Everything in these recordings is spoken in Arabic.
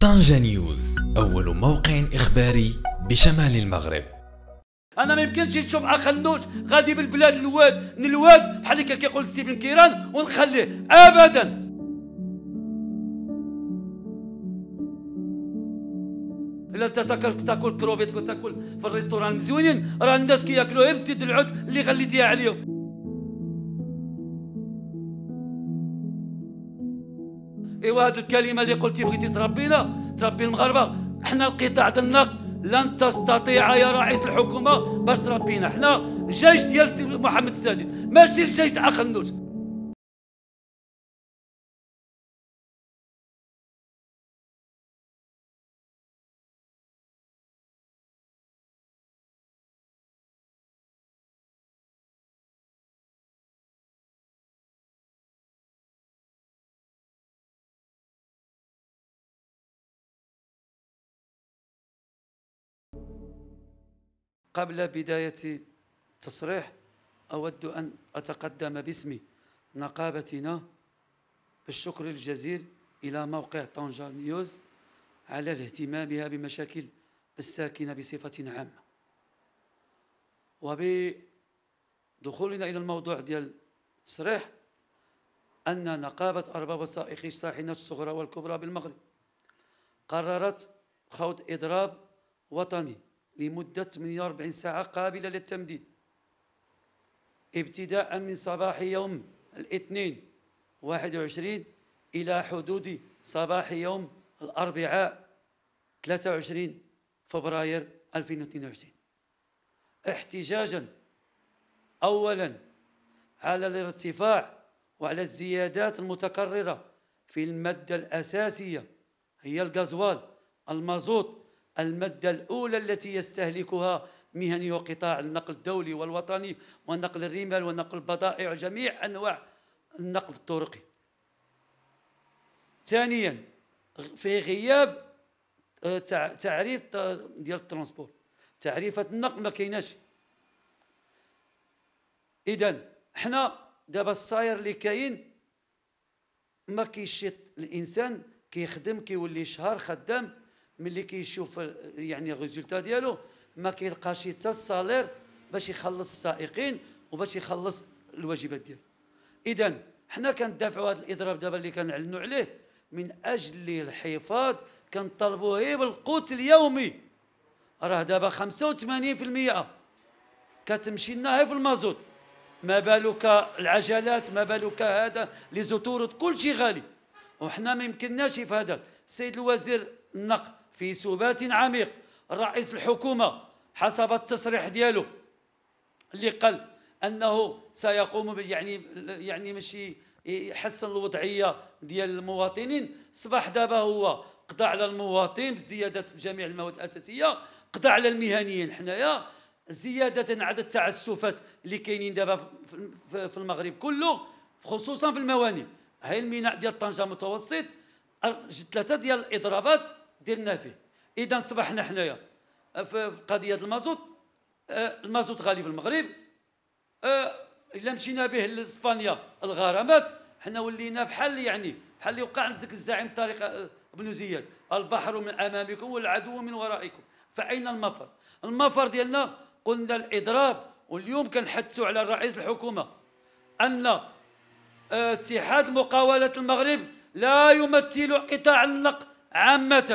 طنجة نيوز أول موقع إخباري بشمال المغرب انا ما يمكنش أخ اخنوش غادي بالبلاد الواد من الواد بحال اللي كيقول ستيفن كيران ونخليه ابدا الا انت تاكل تاكل كروفيت وتاكل في الريستوران مزوينين راه الناس كياكلوها بسيد العود اللي غليتيها عليهم ايوا هاد الكلمه اللي قلتي بغيتي تربينا تربي المغاربه حنا القطاع ديالنا لن تستطيع يا رئيس الحكومه باش تربينا حنا جيش ديال سي محمد السادس ماشي الجيش تاع خنوش قبل بداية التصريح أود أن أتقدم باسم نقابتنا بالشكر الجزيل إلى موقع طنجة نيوز على اهتمامها بمشاكل الساكنة بصفة عامة وبدخولنا إلى الموضوع ديال التصريح أن نقابة أرباب السائقي الشاحنات الصغرى والكبرى بالمغرب قررت خوض إضراب وطني لمدة 48 ساعة قابلة للتمديد ابتداء من صباح يوم الاثنين 21 إلى حدود صباح يوم الأربعاء 23 فبراير 2022 احتجاجا أولا على الارتفاع وعلى الزيادات المتكررة في المادة الأساسية هي الغازوال المازوت المادة الأولى التي يستهلكها مهني وقطاع النقل الدولي والوطني ونقل الرمال ونقل البضائع جميع أنواع النقل الطرقي ثانيا في غياب آه، تعريف آه، ديال الترونسبور تعريفة النقل ما كايناش إذا حنا دابا الصاير اللي كاين ما كيشيط الإنسان كيخدم كيولي شهر خدام ملي كيشوف يعني الريزولتا ديالو ما كيلقاش حتى الصالير باش يخلص السائقين وباش يخلص الواجبات ديالو اذا حنا كندافعوا هذا الاضراب دابا اللي كنعلنوا عليه من اجل الحفاظ كنطالبوه بالقوت اليومي راه دابا 85% كتمشي لنا في المازوت ما بالك العجلات ما بالك هذا لي زوتورد كلشي غالي وحنا ما يمكنناش في هذا السيد الوزير النقل في سبات عميق رئيس الحكومه حسب التصريح ديالو اللي قال انه سيقوم يعني يعني ماشي يحسن الوضعيه ديال المواطنين صباح دابا هو قضى على المواطن بزياده جميع المواد الاساسيه قضى على المهنيين حنايا زياده عدد التعسفات اللي كاينين دابا في المغرب كله خصوصا في الموانئ هاي الميناء ديال طنجه متوسط ثلاثه ديال الاضرابات درنا فيه اذا صبحنا حنايا آه، في قضيه المازوت آه، المازوت غالي في المغرب آه، الا مشينا به لاسبانيا الغرامات حنا ولينا بحال يعني بحال اللي وقع عند ذاك الزعيم طارق بن زياد البحر من امامكم والعدو من ورائكم فاين المفر المفر ديالنا قلنا الاضراب واليوم كنحثوا على رئيس الحكومه ان اتحاد مقاولة المغرب لا يمثل قطاع النقد عامه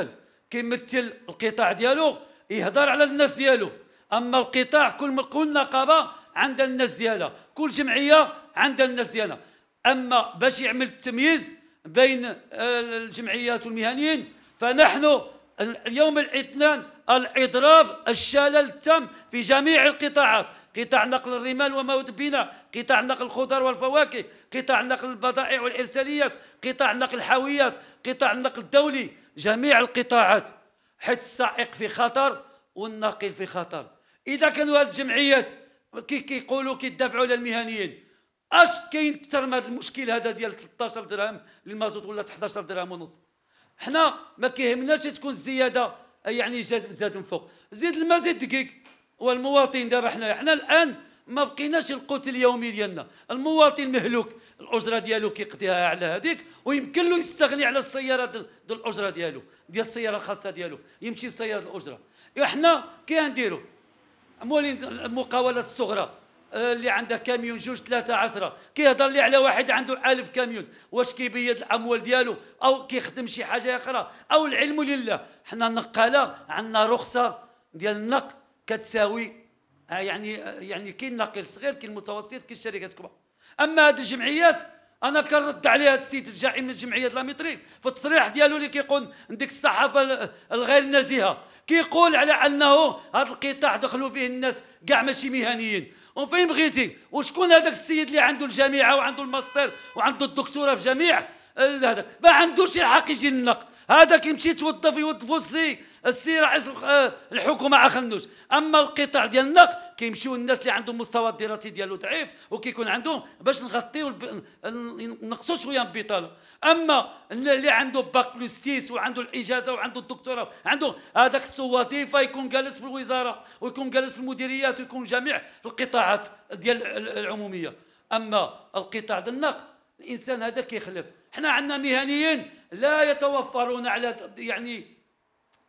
كيمثل القطاع ديالو يهضر على الناس ديالو اما القطاع كل كل نقابه عندها الناس ديالها كل جمعيه عندها الناس ديالها اما باش يعمل التمييز بين آه، الجمعيات والمهنيين فنحن اليوم الاثنين الإضراب الشلل التام في جميع القطاعات قطاع نقل الرمال ومواد البناء قطاع نقل الخضار والفواكه قطاع نقل البضائع والإرساليات قطاع نقل الحاويات قطاع النقل الدولي جميع القطاعات حيث السائق في خطر والناقل في خطر إذا كانوا هاد الجمعيات كي كيقولوا كيدافعوا على المهنيين اش كاين اكثر من هذا المشكل هذا ديال 13 درهم للمازوت ولا 11 درهم ونص حنا ما كيهمناش تكون الزياده يعني زاد زاد من فوق زيد الماء زيد دقيق والمواطن دابا حنا حنا الان ما بقيناش القوت اليومي ديالنا المواطن مهلوك الاجره ديالو كيقضيها على هذيك ويمكن له يستغني على السياره ديال الاجره ديالو ديال السياره الخاصه ديالو يمشي بسياره الاجره احنا كي نديرو مولين المقاولات الصغرى اللي عنده كاميون جوج ثلاثة عشرة كيهضر لي على واحد عنده ألف كاميون واش كيبيض الأموال ديالو أو كيخدم شي حاجة أخرى أو العلم لله حنا النقالة عندنا رخصة ديال النق كتساوي آه، يعني آه، يعني كاين ناقل صغير كاين متوسط كاين شركات كبار أما هاد الجمعيات انا كنرد عليه هذا السيد الجاعي من جمعيه لاميتري في التصريح ديالو اللي كيقول ديك الصحافه الغير نزيهه كيقول على انه هذا القطاع دخلوا فيه الناس كاع ماشي مهنيين وفين بغيتي وشكون هذاك السيد اللي عنده الجامعه وعنده الماستر وعنده الدكتوراه في جميع هذا ما عندوش الحق يجي النقد هذا يمشي يتوظف يوظفوا السي السي رئيس آه، الحكومه اخنوش اما القطاع ديال النقد كيمشيو الناس اللي عندهم مستوى الدراسي ديالو ضعيف وكيكون عندهم باش نغطيو نقصوا شويه البطاله اما اللي عنده باك بلس 6 وعنده الاجازه وعنده الدكتوراه عنده هذاك خصو وظيفه يكون جالس في الوزاره ويكون جالس في المديريات ويكون جميع القطاعات ديال العموميه اما القطاع ديال النقد الانسان هذا كيخلف احنا عندنا مهنيين لا يتوفرون على يعني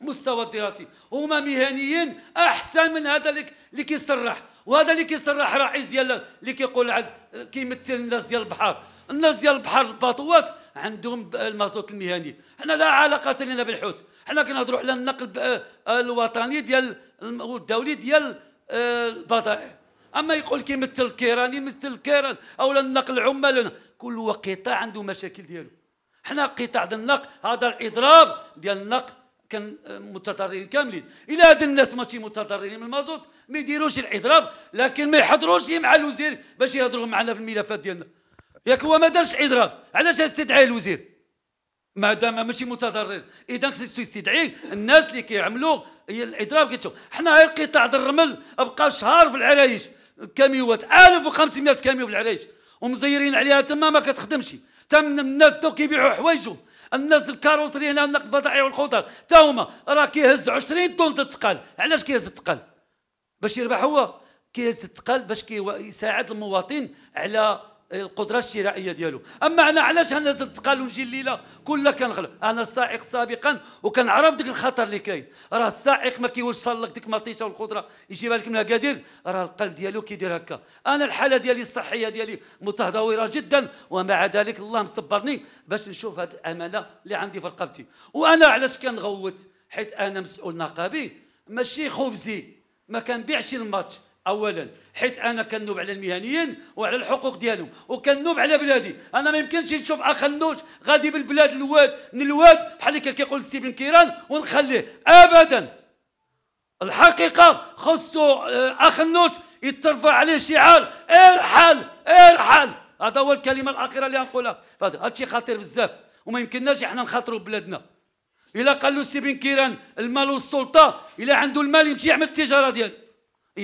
مستوى الدراسي هما مهنيين احسن من هذا اللي كيسرح وهذا اللي كيسرح رئيس ديال اللي كيقول عاد كيمثل الناس ديال البحر الناس ديال البحر الباطوات عندهم المازوت المهني حنا لا علاقه لنا بالحوت حنا كنهضروا على النقل آه، الوطني ديال الدولي ديال آه، البضائع اما يقول كي مثل الكيراني مثل الكيران او النقل عمالنا كل قطاع عنده مشاكل ديالو حنا قطاع ديال النقل هذا الاضراب ديال النقل كان متضررين كاملين الى هاد الناس ماشي متضررين من المازوت ما يديروش الاضراب لكن ما يحضروش مع الوزير باش يهضروا معنا في الملفات ديالنا ياك هو ما دارش اضراب علاش استدعي الوزير ما دام ماشي متضرر اذا خصو يستدعي الناس اللي كيعملوا الاضراب كيتشوف حنا غير قطاع الرمل بقى شهر في العرايش كاميوات 1500 كاميو في العريش ومزيرين عليها تما ما كتخدمش تم الناس تو كيبيعوا حوايجهم الناس الكاروسري هنا نقد البضائع والخضر تا هما راه كيهز 20 طن الثقال علاش كيهز الثقال باش يربح هو كيهز الثقال باش كيساعد المواطن على القدره الشرائيه ديالو اما انا علاش انا لازم تقالوا نجي الليله كلها كنغلب انا سائق سابقا وكنعرف ديك الخطر اللي كاين راه السائق ما كيوصل لك ديك مطيشه والخضره يجيبها لك من اكادير راه القلب ديالو كيدير هكا انا الحاله ديالي الصحيه ديالي متهدوره جدا ومع ذلك الله مصبرني باش نشوف هذه الامانه اللي عندي في رقبتي وانا علاش كنغوت حيت انا مسؤول نقابي ماشي خبزي ما كنبيعش الماتش اولا حيت انا كنوب على المهنيين وعلى الحقوق ديالهم وكنوب على بلادي انا ما يمكنش نشوف اخ النوش غادي بالبلاد الواد الواد بحال اللي كان كيقول السي بن كيران ونخليه ابدا الحقيقه خصو آه، اخ النوش يترفع عليه شعار ارحل ارحل هذا هو الكلمه الاخيره اللي غنقولها هادشي خطير بزاف وما يمكنناش احنا نخاطروا ببلادنا الا قال له السي بن كيران المال والسلطه الا عنده المال يمشي يعمل التجاره ديالو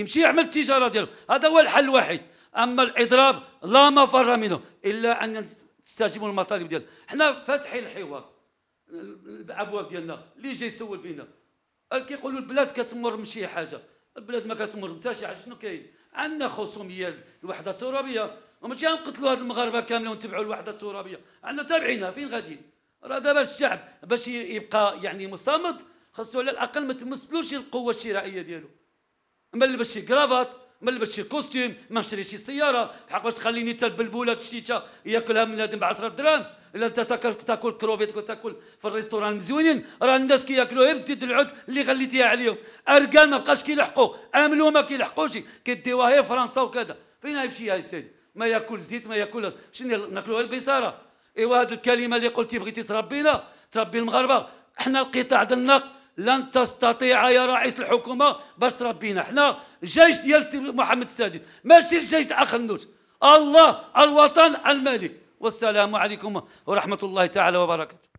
يمشي يعمل التجاره ديالو هذا هو الحل الوحيد اما الاضراب لا مفر منه الا ان تستجيبوا للمطالب ديالنا حنا فاتحين الحوار الابواب ديالنا اللي جاي يسول فينا كيقولوا البلاد كتمر من شي حاجه البلاد ما كتمر حتى شي حاجه شنو كاين عندنا خصوميه الوحده الترابيه وماشي غنقتلوا هاد المغاربه كامله ونتبعوا الوحده الترابيه عندنا تابعينها فين غاديين راه دابا الشعب باش يبقى يعني مصامد خاصو على الاقل ما تمثلوش القوه الشرائيه ديالو ملبس شي كرافات ملبس شي كوستيم ما نشري شي سياره بحق باش تخليني حتى البلبوله الشيشه ياكلها من ب 10 دراهم الا انت تاكل تاكل كروفيت وتاكل في الريستوران مزيونين راه الناس كياكلوها بزيد العود اللي غليتيها عليهم ارقال ما بقاش كيلحقوا املوا ما كيلحقوش كيديوها هي فرنسا وكذا فين يمشي يا سيدي ما ياكل زيت ما ياكل شنو ناكلوها البيصاره ايوا هذه الكلمه اللي قلتي بغيتي تربينا تربي المغاربه احنا القطاع ديال النقل لن تستطيع يا رئيس الحكومه باش تربينا حنا جيش ديال سي محمد السادس ماشي الجيش اخنوش الله الوطن الملك والسلام عليكم ورحمه الله تعالى وبركاته